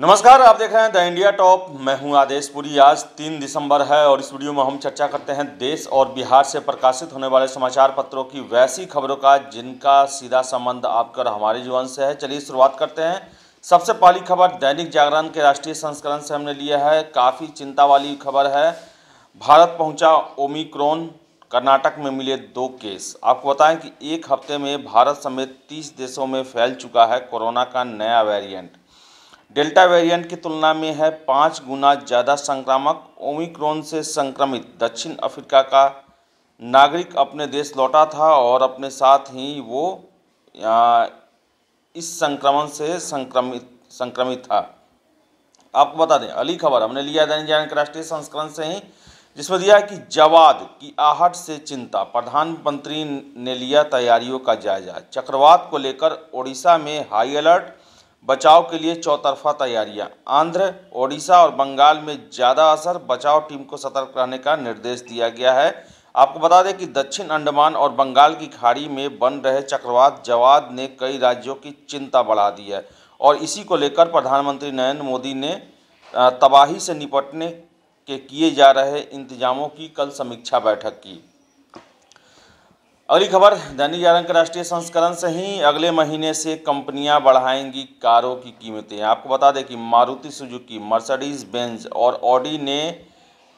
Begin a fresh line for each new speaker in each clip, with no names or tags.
नमस्कार आप देख रहे हैं द इंडिया टॉप मैं हूं आदेश पुरी आज तीन दिसंबर है और इस वीडियो में हम चर्चा करते हैं देश और बिहार से प्रकाशित होने वाले समाचार पत्रों की वैसी खबरों का जिनका सीधा संबंध आपका और हमारे जीवन से है चलिए शुरुआत करते हैं सबसे पहली खबर दैनिक जागरण के राष्ट्रीय संस्करण से हमने लिया है काफ़ी चिंता वाली खबर है भारत पहुँचा ओमिक्रोन कर्नाटक में मिले दो केस आपको बताएं कि एक हफ्ते में भारत समेत तीस देशों में फैल चुका है कोरोना का नया वेरियंट डेल्टा वेरिएंट की तुलना में है पाँच गुना ज़्यादा संक्रामक ओमिक्रोन से संक्रमित दक्षिण अफ्रीका का नागरिक अपने देश लौटा था और अपने साथ ही वो इस संक्रमण से संक्रमित संक्रमित था आपको बता दें अली खबर हमने लिया दैनिक जागरण के राष्ट्रीय संस्करण से ही जिसमें दिया कि जवाद की आहट से चिंता प्रधानमंत्री ने लिया तैयारियों का जायजा चक्रवात को लेकर ओडिशा में हाई अलर्ट बचाव के लिए चौतरफा तैयारियां आंध्र ओडिशा और बंगाल में ज़्यादा असर बचाव टीम को सतर्क रहने का निर्देश दिया गया है आपको बता दें कि दक्षिण अंडमान और बंगाल की खाड़ी में बन रहे चक्रवात जवाद ने कई राज्यों की चिंता बढ़ा दी है और इसी को लेकर प्रधानमंत्री नरेंद्र मोदी ने तबाही से निपटने के किए जा रहे इंतजामों की कल समीक्षा बैठक की अगली खबर दैनिक जागरण के राष्ट्रीय संस्करण से ही अगले महीने से कंपनियां बढ़ाएंगी कारों की कीमतें आपको बता दें कि मारुति सुजुकी मर्सिडीज बेंज और ऑडी ने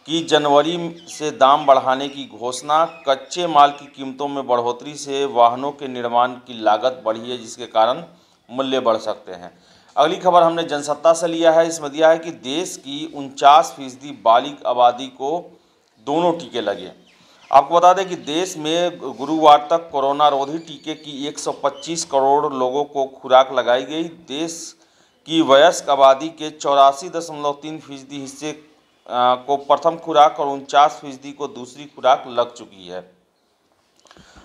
की जनवरी से दाम बढ़ाने की घोषणा कच्चे माल की कीमतों में बढ़ोतरी से वाहनों के निर्माण की लागत बढ़ी है जिसके कारण मूल्य बढ़ सकते हैं अगली खबर हमने जनसत्ता से लिया है इसमें दिया है कि देश की उनचास फीसदी बालिग आबादी को दोनों टीके लगे आपको बता दें कि देश में गुरुवार तक कोरोना रोधी टीके की 125 करोड़ लोगों को खुराक लगाई गई देश की वयस्क आबादी के चौरासी दशमलव तीन फीसदी हिस्से को प्रथम खुराक और उनचास फीसदी को दूसरी खुराक लग चुकी है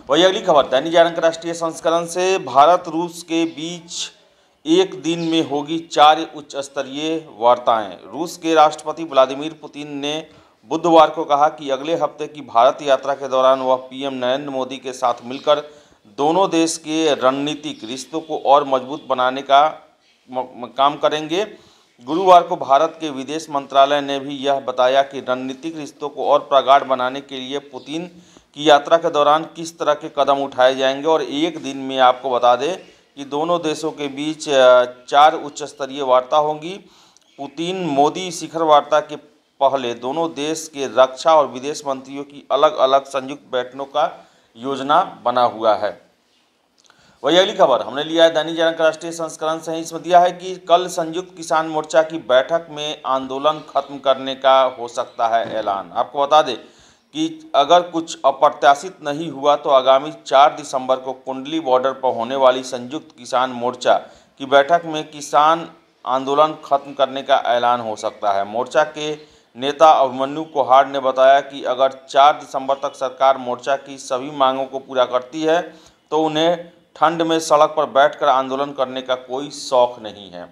वही अगली खबर दैनिक जागरण के राष्ट्रीय संस्करण से भारत रूस के बीच एक दिन में होगी चार उच्च स्तरीय वार्ताएं रूस के राष्ट्रपति व्लादिमीर पुतिन ने बुधवार को कहा कि अगले हफ्ते की भारत यात्रा के दौरान वह पीएम नरेंद्र मोदी के साथ मिलकर दोनों देश के रणनीतिक रिश्तों को और मजबूत बनाने का काम करेंगे गुरुवार को भारत के विदेश मंत्रालय ने भी यह बताया कि रणनीतिक रिश्तों को और प्रगाढ़ बनाने के लिए पुतिन की यात्रा के दौरान किस तरह के कदम उठाए जाएंगे और एक दिन में आपको बता दें कि दोनों देशों के बीच चार उच्च स्तरीय वार्ता होंगी पुतिन मोदी शिखर वार्ता के पहले दोनों देश के रक्षा और विदेश मंत्रियों की अलग अलग संयुक्त बैठकों का योजना बना हुआ है वही अगली खबर हमने लिया है दैनिक जनक राष्ट्रीय संस्करण से इसमें दिया है कि कल संयुक्त किसान मोर्चा की बैठक में आंदोलन खत्म करने का हो सकता है ऐलान आपको बता दें कि अगर कुछ अप्रत्याशित नहीं हुआ तो आगामी 4 दिसंबर को कुंडली बॉर्डर पर होने वाली संयुक्त किसान मोर्चा की बैठक में किसान आंदोलन खत्म करने का ऐलान हो सकता है मोर्चा के नेता अभिमन्यु कोहाड़ ने बताया कि अगर 4 दिसंबर तक सरकार मोर्चा की सभी मांगों को पूरा करती है तो उन्हें ठंड में सड़क पर बैठकर आंदोलन करने का कोई शौक नहीं है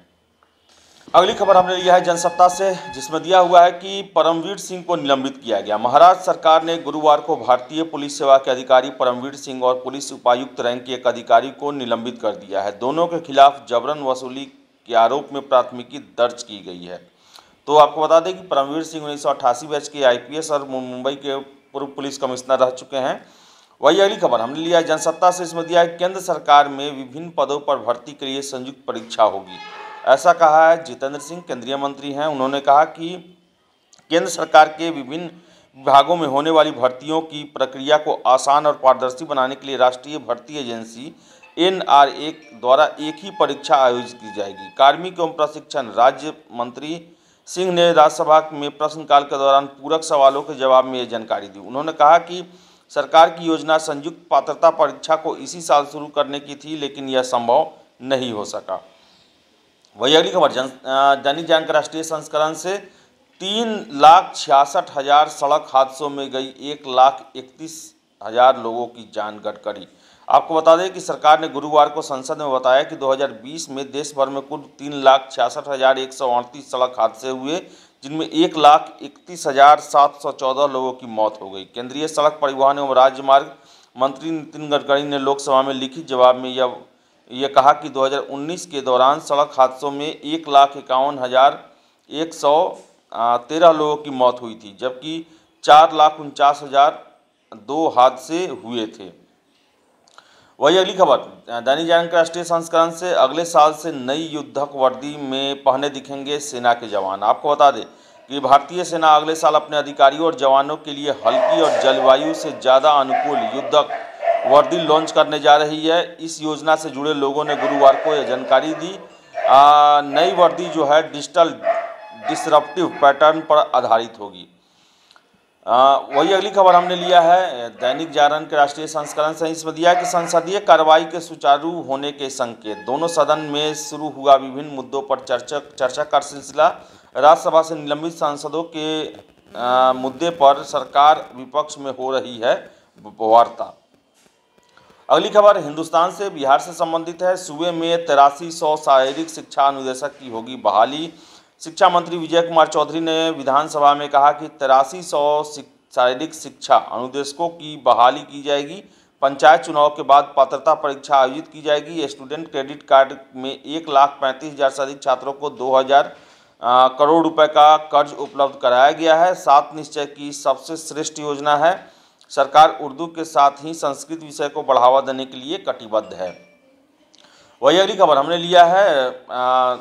अगली खबर हमने लिया है जनसत्ता से जिसमें दिया हुआ है कि परमवीर सिंह को निलंबित किया गया महाराष्ट्र सरकार ने गुरुवार को भारतीय पुलिस सेवा के अधिकारी परमवीर सिंह और पुलिस उपायुक्त रैंक के एक अधिकारी को निलंबित कर दिया है दोनों के खिलाफ जबरन वसूली के आरोप में प्राथमिकी दर्ज की गई है तो आपको बता दें कि परमवीर सिंह उन्नीस बैच के आईपीएस और मुंबई के पूर्व पुलिस कमिश्नर रह चुके हैं वही अगली खबर हमने लिया जनसत्ता से इसमें दिया है केंद्र सरकार में विभिन्न पदों पर भर्ती के लिए संयुक्त परीक्षा होगी ऐसा कहा है जितेंद्र सिंह केंद्रीय मंत्री हैं उन्होंने कहा कि केंद्र सरकार के विभिन्न विभागों में होने वाली भर्तियों की प्रक्रिया को आसान और पारदर्शी बनाने के लिए राष्ट्रीय भर्ती एजेंसी एन द्वारा एक ही परीक्षा आयोजित की जाएगी कार्मिक एवं प्रशिक्षण राज्य मंत्री सिंह ने राज्यसभा में प्रश्नकाल के दौरान पूरक सवालों के जवाब में ये जानकारी दी उन्होंने कहा कि सरकार की योजना संयुक्त पात्रता परीक्षा को इसी साल शुरू करने की थी लेकिन यह संभव नहीं हो सका वही अगली खबर जन दैनिक जान राष्ट्रीय संस्करण से तीन लाख छियासठ हजार सड़क हादसों में गई एक लाख इकतीस हजार लोगों की जान गटकरी आपको बता दें कि सरकार ने गुरुवार को संसद में बताया कि 2020 में देश भर में कुल तीन लाख छियासठ हज़ार एक सौ अड़तीस सड़क हादसे हुए जिनमें एक लाख इकतीस हज़ार सात सौ चौदह लोगों की मौत हो गई केंद्रीय सड़क परिवहन एवं राजमार्ग मंत्री नितिन गडकरी ने लोकसभा में लिखित जवाब में यह यह कहा कि 2019 के दौरान सड़क हादसों में एक लाख इक्यावन हज़ार एक सौ तेरह लोगों की मौत हुई थी जबकि चार लाख उनचास हज़ार दो हादसे हुए थे वही अगली खबर दैनिक जागरण के राष्ट्रीय संस्करण से अगले साल से नई युद्धक वर्दी में पहने दिखेंगे सेना के जवान आपको बता दें कि भारतीय सेना अगले साल अपने अधिकारियों और जवानों के लिए हल्की और जलवायु से ज़्यादा अनुकूल युद्धक वर्दी लॉन्च करने जा रही है इस योजना से जुड़े लोगों ने गुरुवार को यह जानकारी दी नई वर्दी जो है डिजिटल डिसरप्टिव पैटर्न पर आधारित होगी वही अगली खबर हमने लिया है दैनिक जागरण के राष्ट्रीय संस्करण से इसमें दिया कि संसदीय कार्रवाई के सुचारू होने के संकेत दोनों सदन में शुरू हुआ विभिन्न मुद्दों पर चर्चा चर्चा का सिलसिला राज्यसभा से निलंबित सांसदों के आ, मुद्दे पर सरकार विपक्ष में हो रही है वार्ता अगली खबर हिंदुस्तान से बिहार से संबंधित है सूबे में तिरासी सौ शारीरिक शिक्षा अनुदेशक की होगी बहाली शिक्षा मंत्री विजय कुमार चौधरी ने विधानसभा में कहा कि तिरासी सौ शारीरिक शिक्षा अनुदेशकों की बहाली की जाएगी पंचायत चुनाव के बाद पात्रता परीक्षा आयोजित की जाएगी स्टूडेंट क्रेडिट कार्ड में एक लाख पैंतीस हज़ार से अधिक छात्रों को दो हज़ार करोड़ रुपए का कर्ज उपलब्ध कराया गया है सात निश्चय की सबसे श्रेष्ठ योजना है सरकार उर्दू के साथ ही संस्कृत विषय को बढ़ावा देने के लिए कटिबद्ध है वही अगली खबर हमने लिया है आ,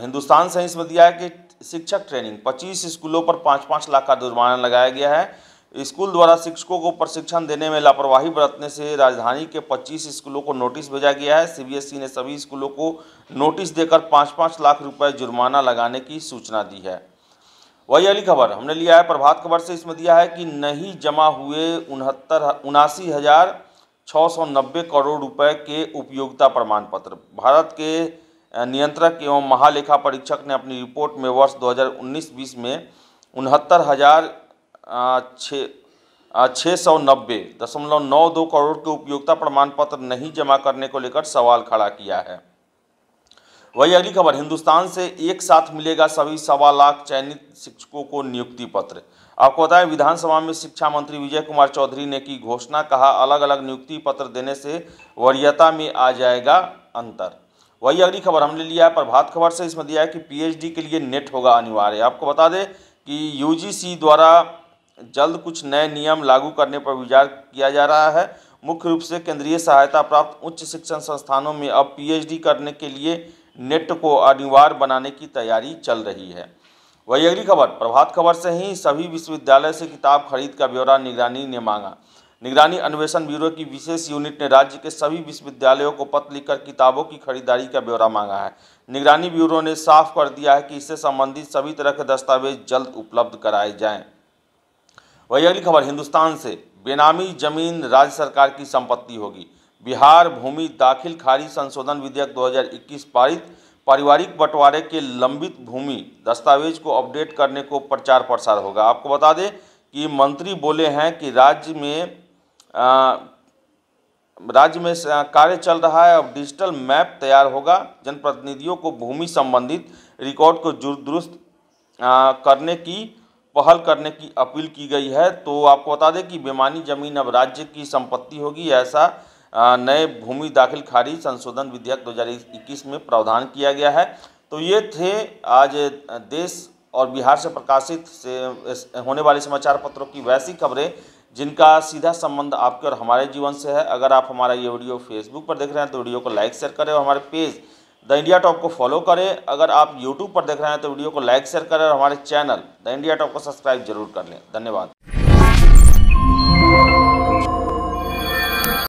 हिंदुस्तान साइंस में दिया है कि शिक्षक ट्रेनिंग 25 स्कूलों पर पाँच पाँच लाख का जुर्माना लगाया गया है स्कूल द्वारा शिक्षकों को प्रशिक्षण देने में लापरवाही बरतने से राजधानी के 25 स्कूलों को नोटिस भेजा गया है सीबीएसई ने सभी स्कूलों को नोटिस देकर पाँच पाँच लाख रुपए जुर्माना लगाने की सूचना दी है वही अली खबर हमने लिया है प्रभात खबर से इसमें दिया है कि नहीं जमा हुए उनहत्तर उनासी हज़ार छः सौ नब्बे करोड़ रुपए के उपयोगिता प्रमाण पत्र भारत के नियंत्रक एवं महालेखा परीक्षक ने अपनी रिपोर्ट में वर्ष 2019-20 में उनहत्तर हज़ार छः सौ नब्बे दशमलव नौ दो करोड़ के उपयोगिता प्रमाण पत्र नहीं जमा करने को लेकर सवाल खड़ा किया है वही अगली खबर हिंदुस्तान से एक साथ मिलेगा सभी सवा लाख चयनित शिक्षकों को नियुक्ति पत्र आपको बताएं विधानसभा में शिक्षा मंत्री विजय कुमार चौधरी ने की घोषणा कहा अलग अलग नियुक्ति पत्र देने से वरीयता में आ जाएगा अंतर वही अगली खबर हमने लिया है प्रभात खबर से इसमें दिया है कि पीएचडी के लिए नेट होगा अनिवार्य आपको बता दें कि यूजीसी द्वारा जल्द कुछ नए नियम लागू करने पर विचार किया जा रहा है मुख्य रूप से केंद्रीय सहायता प्राप्त उच्च शिक्षण संस्थानों में अब पीएचडी करने के लिए नेट को अनिवार्य बनाने की तैयारी चल रही है वही अगली खबर प्रभात खबर से ही सभी विश्वविद्यालय से किताब खरीद का ब्यौरा निगरानी ने मांगा निगरानी अन्वेषण ब्यूरो की विशेष यूनिट ने राज्य के सभी विश्वविद्यालयों को पत्र लिखकर किताबों की खरीदारी का ब्यौरा मांगा है निगरानी ब्यूरो ने साफ कर दिया है कि इससे संबंधित सभी तरह के दस्तावेज जल्द उपलब्ध कराए जाएं। वही अगली खबर हिंदुस्तान से बेनामी जमीन राज्य सरकार की संपत्ति होगी बिहार भूमि दाखिल खारिज संशोधन विधेयक दो पारित पारिवारिक बंटवारे के लंबित भूमि दस्तावेज को अपडेट करने को प्रचार प्रसार होगा आपको बता दें कि मंत्री बोले हैं कि राज्य में राज्य में कार्य चल रहा है अब डिजिटल मैप तैयार होगा जनप्रतिनिधियों को भूमि संबंधित रिकॉर्ड को दुरुस्त करने की पहल करने की अपील की गई है तो आपको बता दें कि बेमानी जमीन अब राज्य की संपत्ति होगी ऐसा नए भूमि दाखिल खारिज संशोधन विधेयक 2021 में प्रावधान किया गया है तो ये थे आज देश और बिहार से प्रकाशित से होने वाले समाचार पत्रों की वैसी खबरें जिनका सीधा संबंध आपके और हमारे जीवन से है अगर आप हमारा ये वीडियो फेसबुक पर देख रहे हैं तो वीडियो को लाइक शेयर करें और हमारे पेज द इंडिया टॉप को फॉलो करें अगर आप यूट्यूब पर देख रहे हैं तो वीडियो को लाइक शेयर करें और हमारे चैनल द इंडिया टॉप को सब्सक्राइब जरूर कर लें धन्यवाद